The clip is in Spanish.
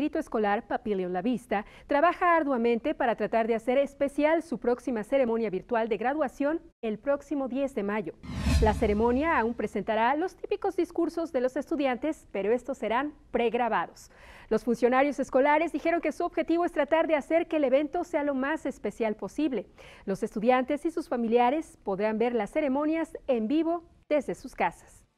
Distrito Escolar Papilion La Vista trabaja arduamente para tratar de hacer especial su próxima ceremonia virtual de graduación el próximo 10 de mayo. La ceremonia aún presentará los típicos discursos de los estudiantes, pero estos serán pregrabados. Los funcionarios escolares dijeron que su objetivo es tratar de hacer que el evento sea lo más especial posible. Los estudiantes y sus familiares podrán ver las ceremonias en vivo desde sus casas.